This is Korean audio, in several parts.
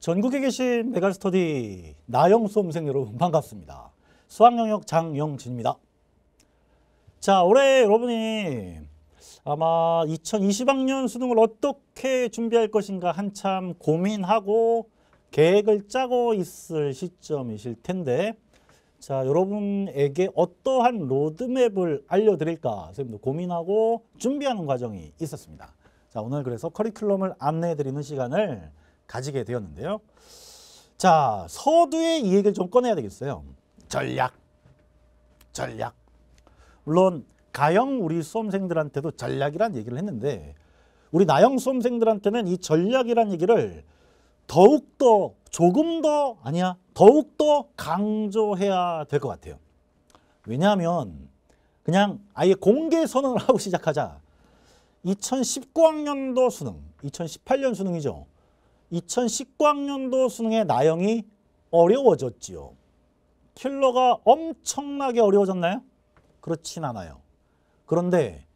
전국에 계신 메가스터디 나영 수험생 여러분 반갑습니다. 수학 영역 장영진입니다. 자, 올해 여러분이 아마 2020학년 수능을 어떻게 준비할 것인가 한참 고민하고 계획을 짜고 있을 시점이실 텐데 자, 여러분에게 어떠한 로드맵을 알려드릴까 선생님도 고민하고 준비하는 과정이 있었습니다. 자, 오늘 그래서 커리큘럼을 안내해드리는 시간을 가지게 되었는데요. 자, 서두에 이 얘기를 좀 꺼내야 되겠어요. 전략, 전략. 물론 가영 우리 수험생들한테도 전략이란 얘기를 했는데 우리 나영 수험생들한테는 이 전략이란 얘기를 더욱더 조금 더 아니야 더욱더 강조해야 될 것 같아요. 왜냐하면 그냥 아예 공개 선언을 하고 시작하자. 2019학년도 수능, 2018년 수능이죠. 2019학년도 수능의 나영이 어려워졌지요. 킬러가 엄청나게 어려워졌나요? 그렇진 않아요. 그런데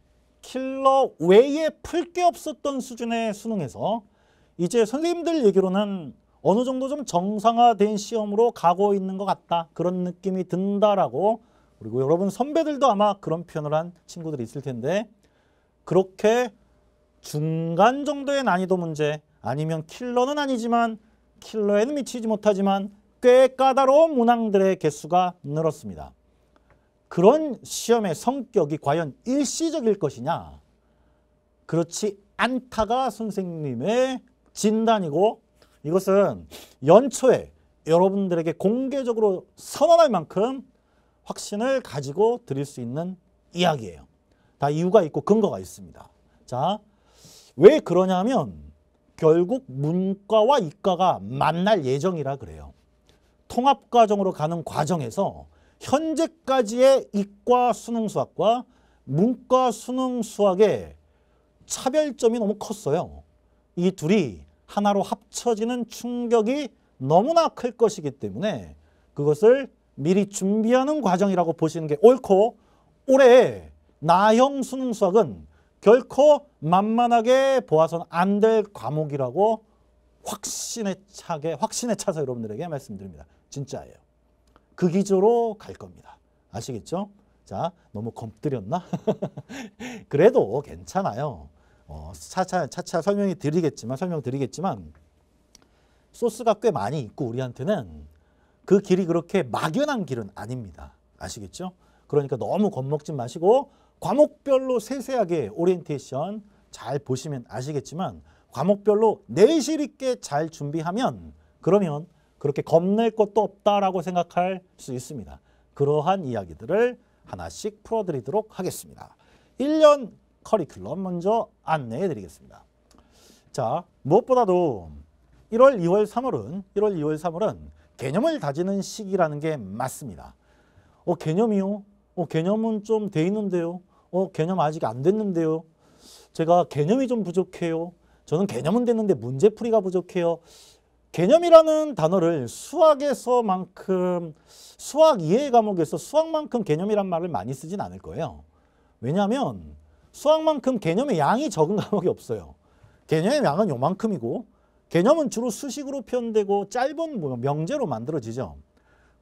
킬러 외에 풀 게 없었던 수준의 수능에서 이제 선생님들 얘기로는 어느 정도 좀 정상화된 시험으로 가고 있는 것 같다. 그런 느낌이 든다라고 그리고 여러분 선배들도 아마 그런 표현을 한 친구들이 있을 텐데 그렇게 중간 정도의 난이도 문제 아니면 킬러는 아니지만 킬러에는 미치지 못하지만 꽤 까다로운 문항들의 개수가 늘었습니다. 그런 시험의 성격이 과연 일시적일 것이냐 그렇지 않다가 선생님의 진단이고 이것은 연초에 여러분들에게 공개적으로 선언할 만큼 확신을 가지고 드릴 수 있는 이야기예요. 다 이유가 있고 근거가 있습니다. 자, 왜 그러냐면 결국 문과와 이과가 만날 예정이라 그래요. 통합과정으로 가는 과정에서 현재까지의 이과 수능 수학과 문과 수능 수학의 차별점이 너무 컸어요. 이 둘이 하나로 합쳐지는 충격이 너무나 클 것이기 때문에 그것을 미리 준비하는 과정이라고 보시는 게 옳고 올해 나형 수능 수학은 결코 만만하게 보아선 안 될 과목이라고 확신에 차게 확신에 차서 여러분들에게 말씀드립니다. 진짜예요. 그 기조로 갈 겁니다. 아시겠죠? 자, 너무 겁들였나? 그래도 괜찮아요. 어, 차차, 차차 설명이 드리겠지만, 설명 드리겠지만, 소스가 꽤 많이 있고, 우리한테는 그 길이 그렇게 막연한 길은 아닙니다. 아시겠죠? 그러니까 너무 겁먹지 마시고, 과목별로 세세하게 오리엔테이션 잘 보시면 아시겠지만 과목별로 내실 있게 잘 준비하면 그러면 그렇게 겁낼 것도 없다라고 생각할 수 있습니다. 그러한 이야기들을 하나씩 풀어드리도록 하겠습니다. 1년 커리큘럼 먼저 안내해 드리겠습니다. 자, 무엇보다도 1월, 2월, 3월은 1월, 2월, 3월은 개념을 다지는 시기라는 게 맞습니다. 어, 개념이요? 어, 개념은 좀 돼 있는데요. 어, 개념 아직 안 됐는데요. 제가 개념이 좀 부족해요. 저는 개념은 됐는데 문제풀이가 부족해요. 개념이라는 단어를 수학에서만큼 수학 이해 과목에서 수학만큼 개념이란 말을 많이 쓰진 않을 거예요. 왜냐하면 수학만큼 개념의 양이 적은 과목이 없어요. 개념의 양은 요만큼이고 개념은 주로 수식으로 표현되고 짧은 뭐 명제로 만들어지죠.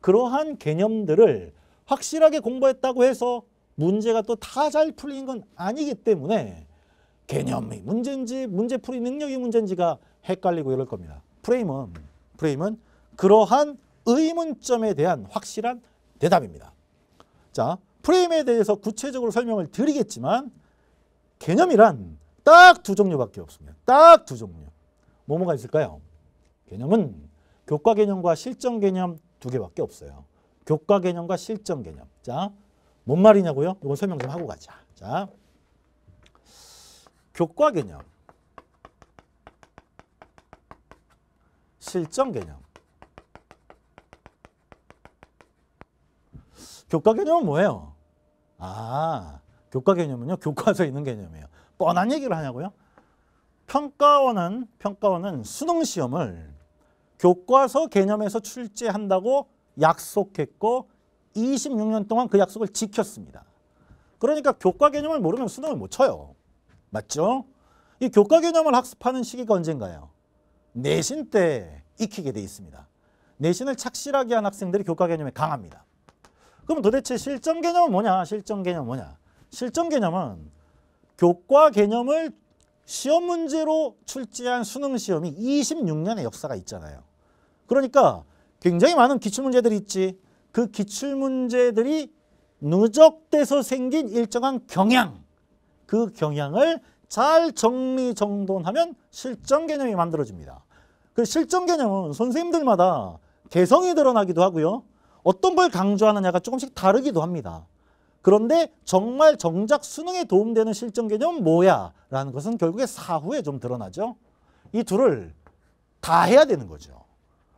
그러한 개념들을 확실하게 공부했다고 해서 문제가 또 다 잘 풀린 건 아니기 때문에 개념이 문제인지 문제 풀이 능력이 문제인지가 헷갈리고 이럴 겁니다. 프레임은 프레임은 그러한 의문점에 대한 확실한 대답입니다. 자, 프레임에 대해서 구체적으로 설명을 드리겠지만 개념이란 딱 두 종류밖에 없습니다. 딱 두 종류. 뭐뭐가 있을까요? 개념은 교과 개념과 실전 개념 두 개밖에 없어요. 교과 개념과 실전 개념. 자, 뭔 말이냐고요? 이건 설명 좀 하고 가자. 자, 교과 개념, 실전 개념. 교과 개념은 뭐예요? 아, 교과 개념은요. 교과서에 있는 개념이에요. 뻔한 얘기를 하냐고요? 평가원은 평가원은 수능 시험을 교과서 개념에서 출제한다고 약속했고 26년 동안 그 약속을 지켰습니다. 그러니까 교과 개념을 모르면 수능을 못 쳐요. 맞죠? 이 교과 개념을 학습하는 시기가 언젠가요? 내신 때 익히게 돼 있습니다. 내신을 착실하게 한 학생들이 교과 개념에 강합니다. 그럼 도대체 실전 개념은 뭐냐? 실전 개념 뭐냐? 실전 개념은 교과 개념을 시험 문제로 출제한 수능 시험이 26년의 역사가 있잖아요. 그러니까 굉장히 많은 기출 문제들이 있지. 그 기출문제들이 누적돼서 생긴 일정한 경향 그 경향을 잘 정리정돈하면 실전 개념이 만들어집니다. 그 실전 개념은 선생님들마다 개성이 드러나기도 하고요. 어떤 걸 강조하느냐가 조금씩 다르기도 합니다. 그런데 정말 정작 수능에 도움되는 실전 개념은 뭐야? 라는 것은 결국에 사후에 좀 드러나죠. 이 둘을 다 해야 되는 거죠.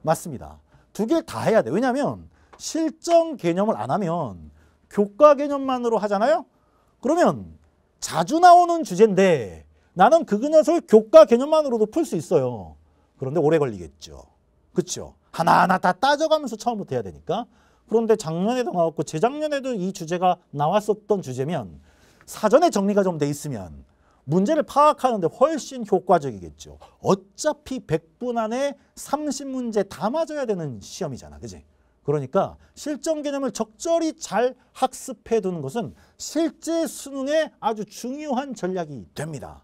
맞습니다. 두 개를 다 해야 돼. 왜냐하면 실정 개념을 안 하면 교과 개념만으로 하잖아요. 그러면 자주 나오는 주제인데 나는 그 녀석을 교과 개념만으로도 풀 수 있어요. 그런데 오래 걸리겠죠. 그렇죠? 하나하나 다 따져가면서 처음부터 해야 되니까. 그런데 작년에도 나왔고 재작년에도 이 주제가 나왔었던 주제면 사전에 정리가 좀 돼 있으면 문제를 파악하는데 훨씬 효과적이겠죠. 어차피 100분 안에 30문제 다 맞아야 되는 시험이잖아. 그지 그러니까 실전 개념을 적절히 잘 학습해 두는 것은 실제 수능에 아주 중요한 전략이 됩니다.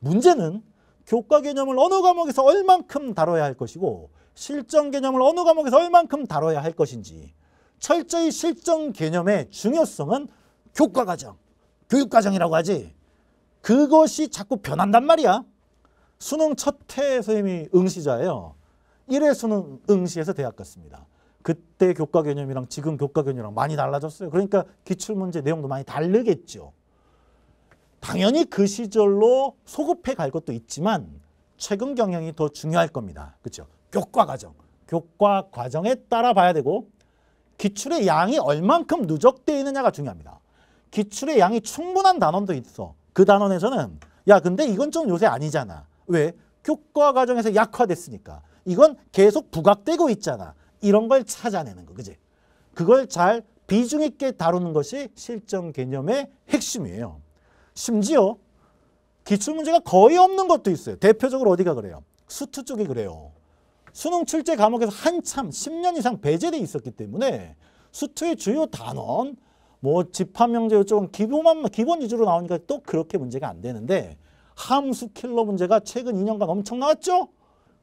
문제는 교과 개념을 어느 과목에서 얼만큼 다뤄야 할 것이고 실전 개념을 어느 과목에서 얼만큼 다뤄야 할 것인지 철저히 실전 개념의 중요성은 교과 과정, 교육 과정이라고 하지 그것이 자꾸 변한단 말이야. 수능 첫해 선생님이 응시자예요. 1회 수능 응시에서 대학 갔습니다. 그때 교과 개념이랑 지금 교과 개념이랑 많이 달라졌어요. 그러니까 기출문제 내용도 많이 다르겠죠. 당연히 그 시절로 소급해 갈 것도 있지만 최근 경향이 더 중요할 겁니다. 그렇죠? 교과 과정, 교과 과정에 따라 봐야 되고 기출의 양이 얼만큼 누적되어 있느냐가 중요합니다. 기출의 양이 충분한 단원도 있어. 그 단원에서는 야 근데 이건 좀 요새 아니잖아. 왜? 교과 과정에서 약화됐으니까. 이건 계속 부각되고 있잖아. 이런 걸 찾아내는 거 그지? 그걸 잘 비중 있게 다루는 것이 실전 개념의 핵심이에요. 심지어 기출문제가 거의 없는 것도 있어요. 대표적으로 어디가 그래요? 수투 쪽이 그래요. 수능 출제 과목에서 한참 10년 이상 배제돼 있었기 때문에 수투의 주요 단원, 뭐 집합명제 요쪽은 기본만, 기본 위주로 나오니까 또 그렇게 문제가 안 되는데 함수 킬러 문제가 최근 2년간 엄청 나왔죠?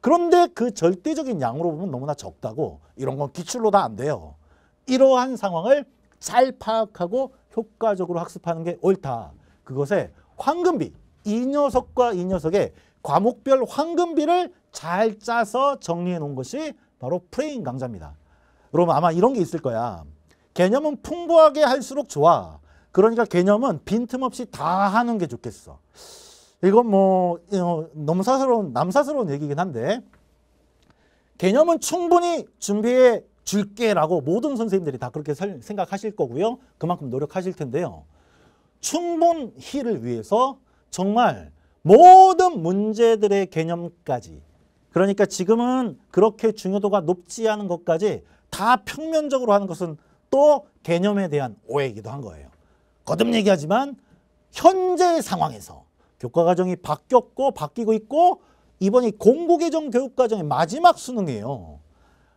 그런데 그 절대적인 양으로 보면 너무나 적다고 이런 건 기출로 다 안 돼요. 이러한 상황을 잘 파악하고 효과적으로 학습하는 게 옳다. 그것에 황금비, 이 녀석과 이 녀석의 과목별 황금비를 잘 짜서 정리해 놓은 것이 바로 프레임 강좌입니다. 그러면 아마 이런 게 있을 거야. 개념은 풍부하게 할수록 좋아. 그러니까 개념은 빈틈없이 다 하는 게 좋겠어. 이건 뭐 어, 너무 사스러운 남사스러운 얘기긴 한데 개념은 충분히 준비해 줄게라고 모든 선생님들이 다 그렇게 생각하실 거고요. 그만큼 노력하실 텐데요. 충분히를 위해서 정말 모든 문제들의 개념까지 그러니까 지금은 그렇게 중요도가 높지 않은 것까지 다 평면적으로 하는 것은 또 개념에 대한 오해이기도 한 거예요. 거듭 얘기하지만 현재 상황에서 교과과정이 바뀌었고 바뀌고 있고 이번이 공부개정 교육과정의 마지막 수능이에요.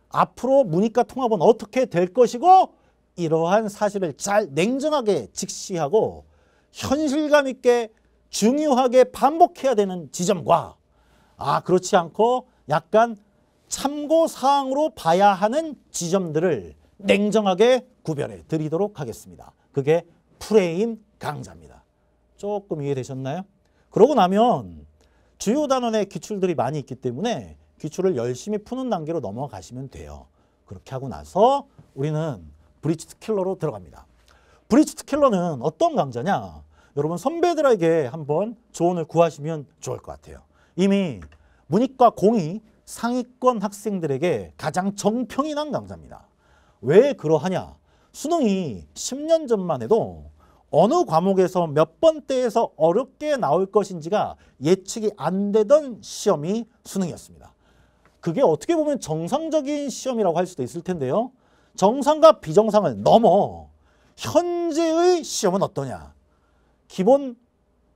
앞으로 문이과 통합은 어떻게 될 것이고 이러한 사실을 잘 냉정하게 직시하고 현실감 있게 중요하게 반복해야 되는 지점과 아 그렇지 않고 약간 참고사항으로 봐야 하는 지점들을 냉정하게 구별해 드리도록 하겠습니다. 그게 프레임 강좌입니다. 조금 이해되셨나요? 그러고 나면 주요 단원의 기출들이 많이 있기 때문에 기출을 열심히 푸는 단계로 넘어가시면 돼요. 그렇게 하고 나서 우리는 브리지트 킬러로 들어갑니다. 브리지트 킬러는 어떤 강좌냐? 여러분 선배들에게 한번 조언을 구하시면 좋을 것 같아요. 이미 문이과 공이 상위권 학생들에게 가장 정평이 난 강좌입니다. 왜 그러하냐? 수능이 10년 전만 해도 어느 과목에서 몇 번대에서 어렵게 나올 것인지가 예측이 안 되던 시험이 수능이었습니다. 그게 어떻게 보면 정상적인 시험이라고 할 수도 있을 텐데요. 정상과 비정상을 넘어 현재의 시험은 어떠냐. 기본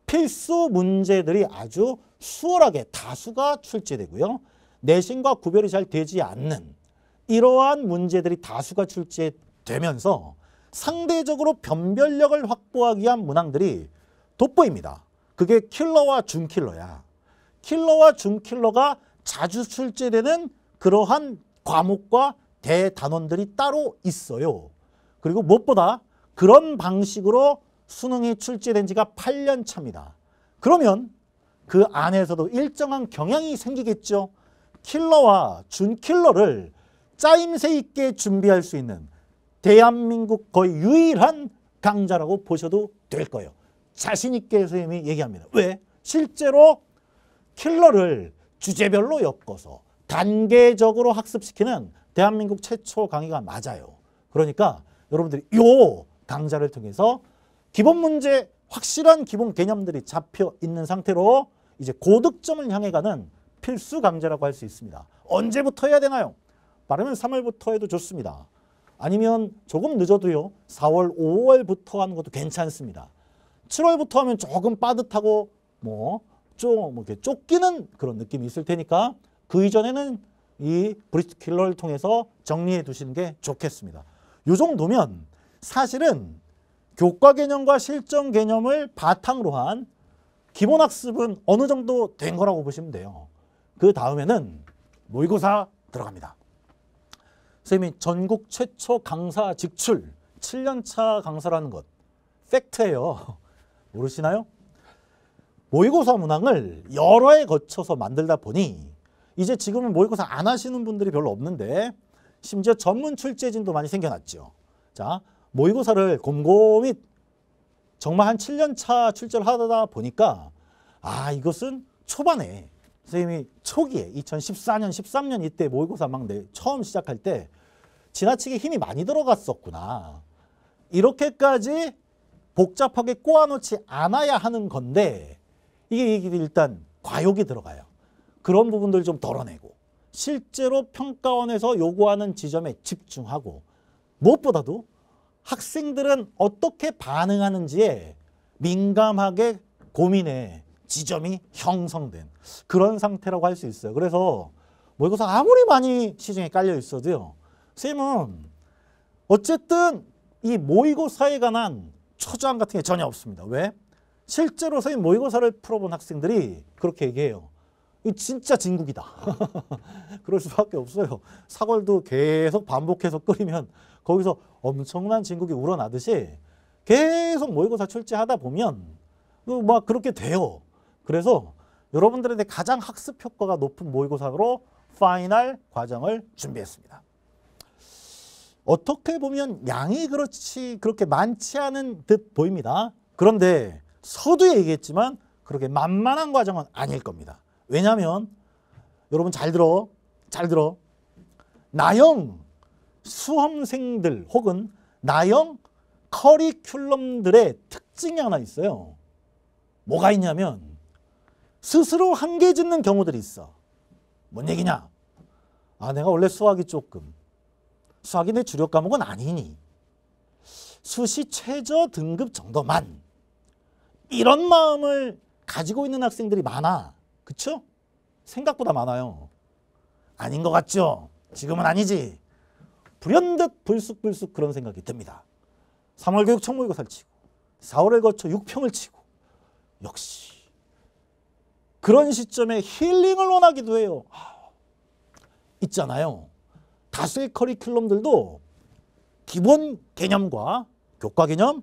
필수 문제들이 아주 수월하게 다수가 출제되고요. 내신과 구별이 잘 되지 않는 이러한 문제들이 다수가 출제되면서 상대적으로 변별력을 확보하기 위한 문항들이 돋보입니다. 그게 킬러와 준킬러야. 킬러와 준킬러가 자주 출제되는 그러한 과목과 대단원들이 따로 있어요. 그리고 무엇보다 그런 방식으로 수능이 출제된 지가 8년 차입니다. 그러면 그 안에서도 일정한 경향이 생기겠죠. 킬러와 준킬러를 짜임새 있게 준비할 수 있는 대한민국 거의 유일한 강자라고 보셔도 될 거예요. 자신 있게 선생님이 얘기합니다. 왜? 실제로 킬러를 주제별로 엮어서 단계적으로 학습시키는 대한민국 최초 강의가 맞아요. 그러니까 여러분들이 요 강좌를 통해서 기본 문제 확실한 기본 개념들이 잡혀 있는 상태로 이제 고득점을 향해 가는 필수 강좌라고 할 수 있습니다. 언제부터 해야 되나요? 빠르면 3월부터 해도 좋습니다. 아니면 조금 늦어도요. 4월, 5월부터 하는 것도 괜찮습니다. 7월부터 하면 조금 빠듯하고 뭐, 좀 뭐 이렇게 쫓기는 그런 느낌이 있을 테니까 그 이전에는 이 브리스킬러를 통해서 정리해 두시는 게 좋겠습니다. 이 정도면 사실은 교과 개념과 실전 개념을 바탕으로 한 기본 학습은 어느 정도 된 거라고 보시면 돼요. 그 다음에는 모의고사 들어갑니다. 선생님이 전국 최초 강사 직출 7년차 강사라는 것 팩트예요. 모르시나요? 모의고사 문항을 여러 해 거쳐서 만들다 보니 이제 지금은 모의고사 안 하시는 분들이 별로 없는데 심지어 전문 출제진도 많이 생겨났죠. 자, 모의고사를 곰곰이 정말 한 7년 차 출제를 하다 보니까 아, 이것은 초반에 선생님이 초기에 2014년, 13년 이때 모의고사 막 내, 처음 시작할 때 지나치게 힘이 많이 들어갔었구나. 이렇게까지 복잡하게 꼬아놓지 않아야 하는 건데 이게, 이게 일단 과욕이 들어가요. 그런 부분들 좀 덜어내고 실제로 평가원에서 요구하는 지점에 집중하고 무엇보다도 학생들은 어떻게 반응하는지에 민감하게 고민해 지점이 형성된 그런 상태라고 할 수 있어요. 그래서 모의고사 아무리 많이 시중에 깔려 있어도요. 선생님은 어쨌든 이 모의고사에 관한 초장 같은 게 전혀 없습니다. 왜? 실제로 쌤 모의고사를 풀어본 학생들이 그렇게 얘기해요. 이 진짜 진국이다. 그럴 수밖에 없어요. 사골도 계속 반복해서 끓이면 거기서 엄청난 진국이 우러나듯이 계속 모의고사 출제하다 보면 뭐 그렇게 돼요. 그래서 여러분들한테 가장 학습 효과가 높은 모의고사로 파이널 과정을 준비했습니다. 어떻게 보면 양이 그렇지 그렇게 많지 않은 듯 보입니다. 그런데 서두에 얘기했지만 그렇게 만만한 과정은 아닐 겁니다. 왜냐하면 여러분 잘 들어 잘 들어 나영 수험생들 혹은 나영 커리큘럼들의 특징이 하나 있어요. 뭐가 있냐면 스스로 한계 짓는 경우들이 있어. 뭔 얘기냐? 아, 내가 원래 수학이 조금. 수학이 내 주력 과목은 아니니. 수시 최저 등급 정도만. 이런 마음을 가지고 있는 학생들이 많아. 그쵸? 생각보다 많아요. 아닌 것 같죠? 지금은 아니지. 불현듯 불쑥불쑥 그런 생각이 듭니다. 3월 교육 청모이고사를 치고 4월을 거쳐 6평을 치고 역시 그런 시점에 힐링을 원하기도 해요. 아, 있잖아요. 다수의 커리큘럼들도 기본 개념과 교과 개념,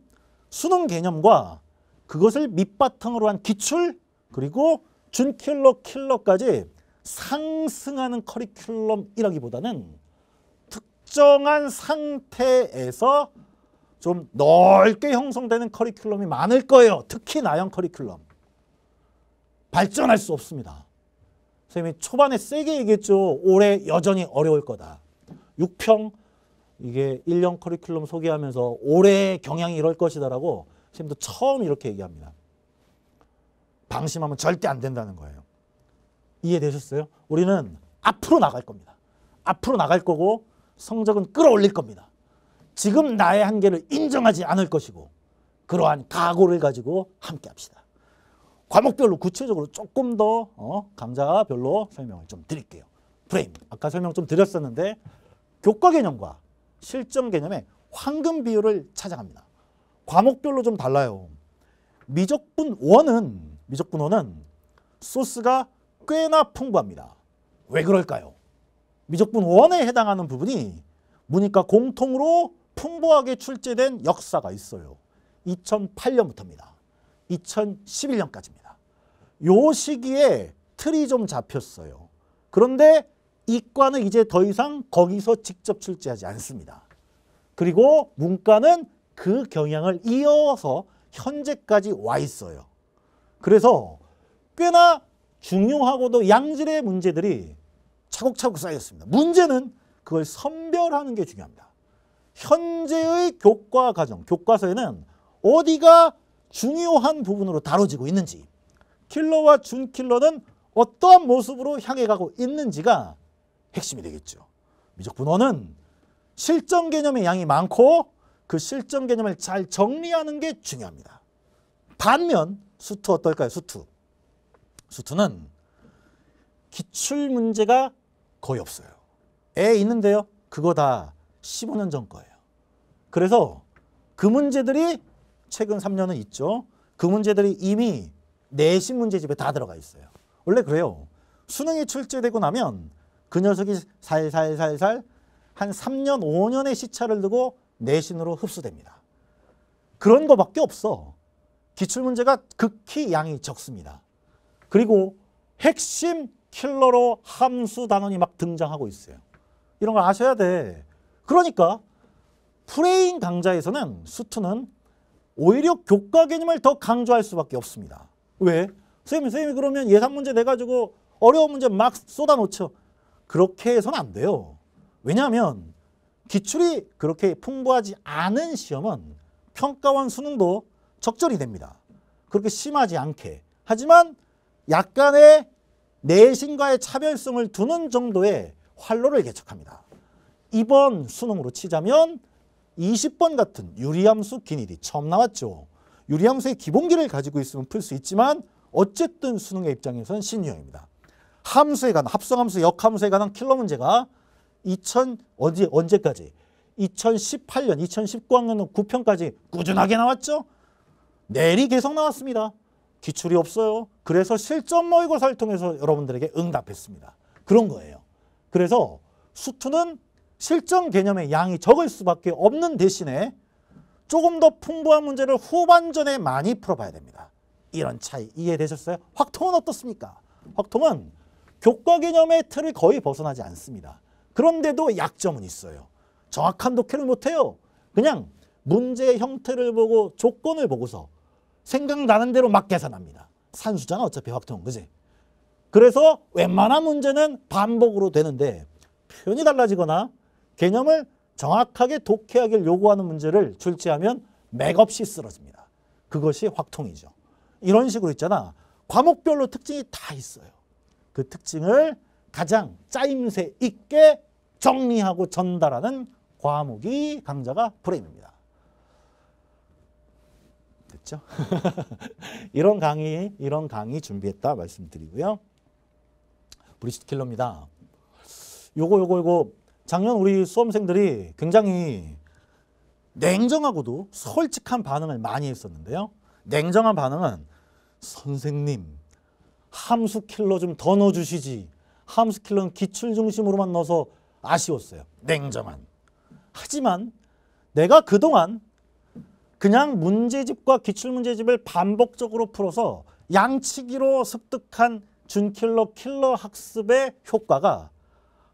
수능 개념과 그것을 밑바탕으로 한 기출 그리고 준킬러 킬러까지 상승하는 커리큘럼이라기보다는 특정한 상태에서 좀 넓게 형성되는 커리큘럼이 많을 거예요. 특히 나형 커리큘럼. 발전할 수 없습니다. 선생님이 초반에 세게 얘기했죠. 올해 여전히 어려울 거다. 6평 이게 1년 커리큘럼 소개하면서 올해 경향이 이럴 것이다라고 선생님도 처음 이렇게 얘기합니다. 방심하면 절대 안 된다는 거예요. 이해되셨어요? 우리는 앞으로 나갈 겁니다. 앞으로 나갈 거고 성적은 끌어올릴 겁니다. 지금 나의 한계를 인정하지 않을 것이고 그러한 각오를 가지고 함께 합시다. 과목별로 구체적으로 조금 더 어, 강좌별로 설명을 좀 드릴게요. 프레임. 아까 설명 좀 드렸었는데 교과 개념과 실전 개념의 황금 비율을 찾아갑니다. 과목별로 좀 달라요. 미적분 원은 미적분 원은 소스가 꽤나 풍부합니다. 왜 그럴까요? 미적분 원에 해당하는 부분이 무니까 공통으로 풍부하게 출제된 역사가 있어요. 2008년부터입니다. 2011년까지입니다. 요 시기에 틀이 좀 잡혔어요. 그런데 이과는 이제 더 이상 거기서 직접 출제하지 않습니다. 그리고 문과는 그 경향을 이어서 현재까지 와 있어요. 그래서 꽤나 중요하고도 양질의 문제들이 차곡차곡 쌓였습니다. 문제는 그걸 선별하는 게 중요합니다. 현재의 교과 과정, 교과서에는 어디가 중요한 부분으로 다뤄지고 있는지 킬러와 준킬러는 어떠한 모습으로 향해 가고 있는지가 핵심이 되겠죠. 미적 분원은 실전 개념의 양이 많고 그 실전 개념을 잘 정리하는 게 중요합니다. 반면 수투 어떨까요? 수투. 수투는 기출 문제가 거의 없어요. 애 있는데요. 그거 다 15년 전 거예요. 그래서 그 문제들이 최근 3년은 있죠. 그 문제들이 이미 내신 문제집에 다 들어가 있어요. 원래 그래요. 수능이 출제되고 나면 그 녀석이 살살살살 한 3년, 5년의 시차를 두고 내신으로 흡수됩니다. 그런 거밖에 없어. 기출문제가 극히 양이 적습니다. 그리고 핵심 킬러로 함수 단원이 막 등장하고 있어요. 이런 걸 아셔야 돼. 그러니까 프레인 강좌에서는 수트는 오히려 교과 개념을 더 강조할 수밖에 없습니다. 왜? 선생님, 선생님이 그러면 예상 문제 내가지고 어려운 문제 막 쏟아놓죠. 그렇게 해서는 안 돼요. 왜냐하면 기출이 그렇게 풍부하지 않은 시험은 평가원 수능도 적절히 됩니다. 그렇게 심하지 않게. 하지만 약간의 내신과의 차별성을 두는 정도의 활로를 개척합니다. 이번 수능으로 치자면 20번 같은 유리함수 기니디 처음 나왔죠. 유리함수의 기본기를 가지고 있으면 풀 수 있지만 어쨌든 수능의 입장에서는 신유형입니다. 함수에 관한 합성함수, 역함수에 관한 킬러 문제가 2000 언제 언제까지? 2018년, 2019학년 9편까지 꾸준하게 나왔죠. 내일 계속 나왔습니다. 기출이 없어요. 그래서 실전 모의고사를 통해서 여러분들에게 응답했습니다. 그런 거예요. 그래서 수투는 실전 개념의 양이 적을 수밖에 없는 대신에 조금 더 풍부한 문제를 후반전에 많이 풀어봐야 됩니다. 이런 차이 이해되셨어요? 확통은 어떻습니까? 확통은 교과 개념의 틀을 거의 벗어나지 않습니다. 그런데도 약점은 있어요. 정확한 독해를 못해요. 그냥 문제의 형태를 보고 조건을 보고서 생각나는 대로 막 계산합니다. 산수잖아 어차피 확통 은 그지? 그래서 웬만한 문제는 반복으로 되는데 표현이 달라지거나 개념을 정확하게 독해하길 요구하는 문제를 출제하면 맥없이 쓰러집니다. 그것이 확통이죠. 이런 식으로 있잖아. 과목별로 특징이 다 있어요. 그 특징을 가장 짜임새 있게 정리하고 전달하는 과목이 강좌가 프레임입니다. 됐죠? 이런 강의, 이런 강의 준비했다 말씀드리고요. 브리시트 킬러입니다. 요거 요거 요거 작년 우리 수험생들이 굉장히 냉정하고도 솔직한 반응을 많이 했었는데요. 냉정한 반응은 선생님 함수 킬러 좀 더 넣어주시지 함수 킬러는 기출 중심으로만 넣어서 아쉬웠어요. 냉정한. 하지만 내가 그동안 그냥 문제집과 기출문제집을 반복적으로 풀어서 양치기로 습득한 준킬러 킬러 학습의 효과가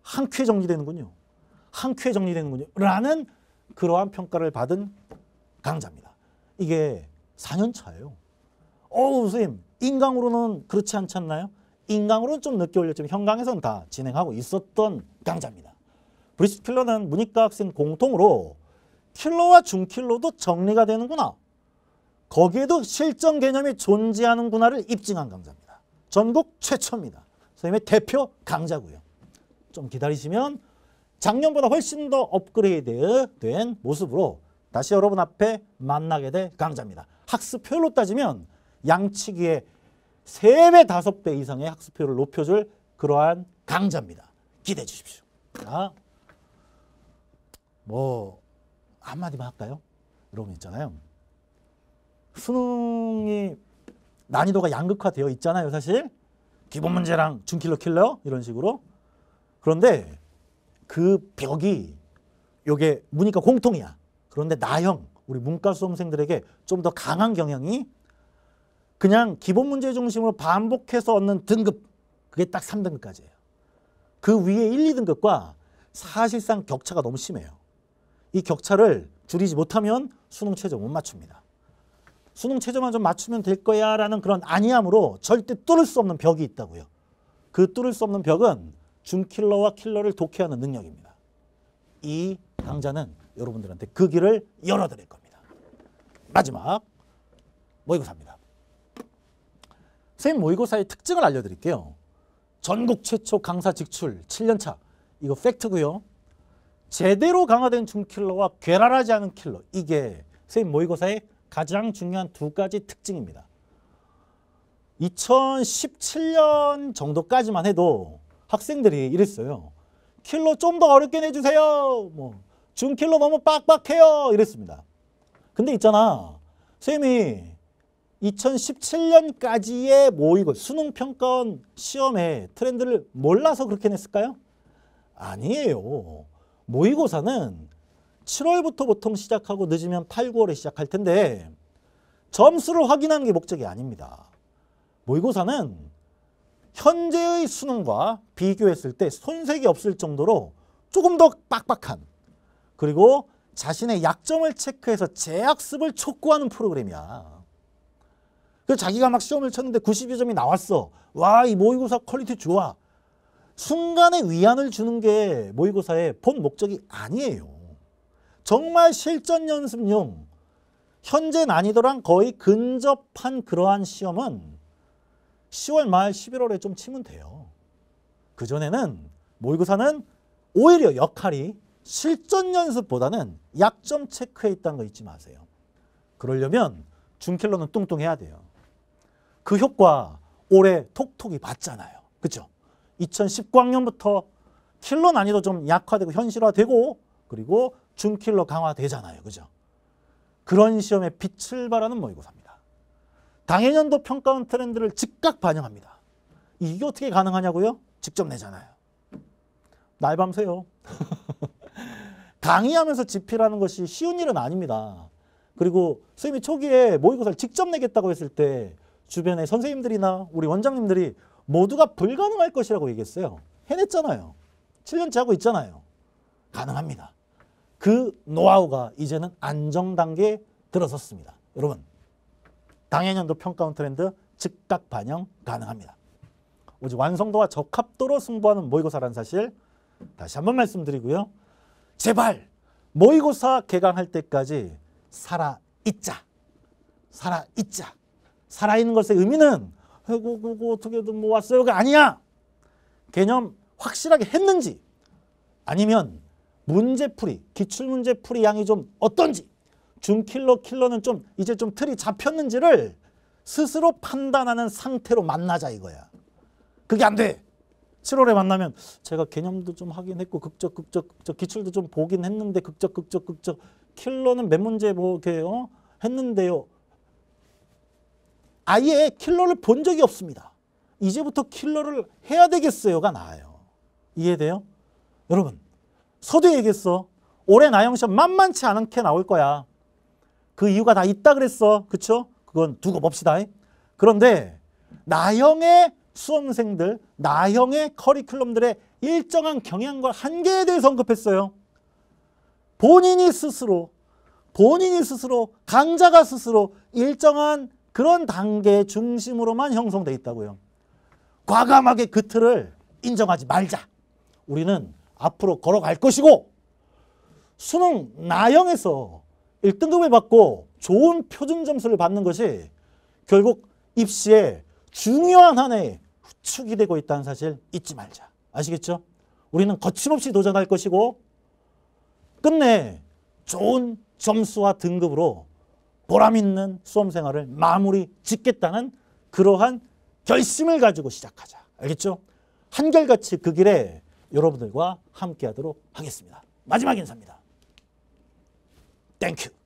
한 큐에 정지되는군요 한 큐에 정리되는군요. 라는 그러한 평가를 받은 강자입니다. 이게 4년 차예요. 어우 선생님 인강으로는 그렇지 않지 않나요? 인강으로는 좀 늦게 올렸지만 현강에서는 다 진행하고 있었던 강자입니다. 브리스 필러는 문이과 학생 공통으로 킬러와 중킬러도 정리가 되는구나. 거기에도 실전 개념이 존재하는구나를 입증한 강자입니다. 전국 최초입니다. 선생님의 대표 강자고요. 좀 기다리시면 작년보다 훨씬 더 업그레이드 된 모습으로 다시 여러분 앞에 만나게 될 강자입니다. 학습효로 따지면 양치기의 3배, 5배 이상의 학습효율 높여줄 그러한 강자입니다. 기대해 주십시오. 아, 뭐 한마디만 할까요? 여러분 있잖아요. 수능이 난이도가 양극화되어 있잖아요, 사실. 기본 문제랑 중킬러 킬러 이런 식으로. 그런데 그 벽이 요게 무이과 공통이야. 그런데 나형 우리 문과 수험생들에게 좀 더 강한 경향이 그냥 기본 문제 중심으로 반복해서 얻는 등급 그게 딱 3등급까지예요. 그 위에 1, 2등급과 사실상 격차가 너무 심해요. 이 격차를 줄이지 못하면 수능 최저 못 맞춥니다. 수능 최저만 좀 맞추면 될 거야 라는 그런 아니함으로 절대 뚫을 수 없는 벽이 있다고요. 그 뚫을 수 없는 벽은 준킬러와 킬러를 독해하는 능력입니다. 이 강좌는 여러분들한테 그 길을 열어드릴 겁니다. 마지막 모의고사입니다. 선생님 모의고사의 특징을 알려드릴게요. 전국 최초 강사 직출 7년차 이거 팩트고요. 제대로 강화된 준킬러와 괴랄하지 않은 킬러 이게 선생님 모의고사의 가장 중요한 두 가지 특징입니다. 2017년 정도까지만 해도 학생들이 이랬어요. 킬로좀 더 어렵게 내주세요. 뭐준킬로 너무 빡빡해요. 이랬습니다. 근데 있잖아. 선생님이 2017년까지의 모의고 수능 평가원 시험의 트렌드를 몰라서 그렇게 냈을까요? 아니에요. 모의고사는 7월부터 보통 시작하고 늦으면 8, 9월에 시작할 텐데 점수를 확인하는 게 목적이 아닙니다. 모의고사는 현재의 수능과 비교했을 때 손색이 없을 정도로 조금 더 빡빡한 그리고 자신의 약점을 체크해서 재학습을 촉구하는 프로그램이야. 그 자기가 막 시험을 쳤는데 92점이 나왔어. 와 이 모의고사 퀄리티 좋아. 순간의 위안을 주는 게 모의고사의 본 목적이 아니에요. 정말 실전 연습용 현재 난이도랑 거의 근접한 그러한 시험은 10월 말 11월에 좀 치면 돼요. 그전에는 모의고사는 오히려 역할이 실전 연습보다는 약점 체크에 있다는 거 잊지 마세요. 그러려면 중킬러는 뚱뚱해야 돼요. 그 효과 올해 톡톡이 봤잖아요. 그렇죠? 2019학년부터 킬러 난이도 좀 약화되고 현실화되고 그리고 중킬러 강화되잖아요. 그죠? 그런 시험에 빛을 발하는 모의고사입니다. 당해년도 평가원 트렌드를 즉각 반영합니다. 이게 어떻게 가능하냐고요? 직접 내잖아요. 날 밤새요. 강의하면서 집필하는 것이 쉬운 일은 아닙니다. 그리고 선생님이 초기에 모의고사를 직접 내겠다고 했을 때 주변의 선생님들이나 우리 원장님들이 모두가 불가능할 것이라고 얘기했어요. 해냈잖아요. 7년째 하고 있잖아요. 가능합니다. 그 노하우가 이제는 안정 단계에 들어섰습니다. 여러분 당해년도 평가원 트렌드 즉각 반영 가능합니다. 오직 완성도와 적합도로 승부하는 모의고사라는 사실 다시 한번 말씀드리고요. 제발 모의고사 개강할 때까지 살아있자. 살아있자. 살아있는 것의 의미는 아이고 그거 어떻게든 뭐 왔어요가 아니야. 개념 확실하게 했는지 아니면 문제풀이, 기출문제풀이 양이 좀 어떤지 준킬러 킬러는 좀 이제 좀 틀이 잡혔는지를 스스로 판단하는 상태로 만나자 이거야. 그게 안 돼. 7월에 만나면 제가 개념도 좀 하긴 했고 극적 극적 극적 기출도 좀 보긴 했는데 극적 극적 극적 킬러는 몇 문제 뭐게 어? 했는데요. 아예 킬러를 본 적이 없습니다. 이제부터 킬러를 해야 되겠어요가 나아요. 이해돼요? 여러분 서두 얘기했어. 올해 나영시험 만만치 않게 나올 거야. 그 이유가 다 있다 그랬어. 그쵸? 그건 두고 봅시다. 그런데 나형의 수험생들, 나형의 커리큘럼들의 일정한 경향과 한계에 대해서 언급했어요. 본인이 스스로, 본인이 스스로, 강자가 스스로 일정한 그런 단계 중심으로만 형성돼 있다고요. 과감하게 그 틀을 인정하지 말자. 우리는 앞으로 걸어갈 것이고 수능 나형에서 1등급을 받고 좋은 표준 점수를 받는 것이 결국 입시에 중요한 하나의 후축이 되고 있다는 사실 잊지 말자. 아시겠죠? 우리는 거침없이 도전할 것이고 끝내 좋은 점수와 등급으로 보람있는 수험생활을 마무리 짓겠다는 그러한 결심을 가지고 시작하자. 알겠죠? 한결같이 그 길에 여러분들과 함께하도록 하겠습니다. 마지막 인사입니다. Thank you.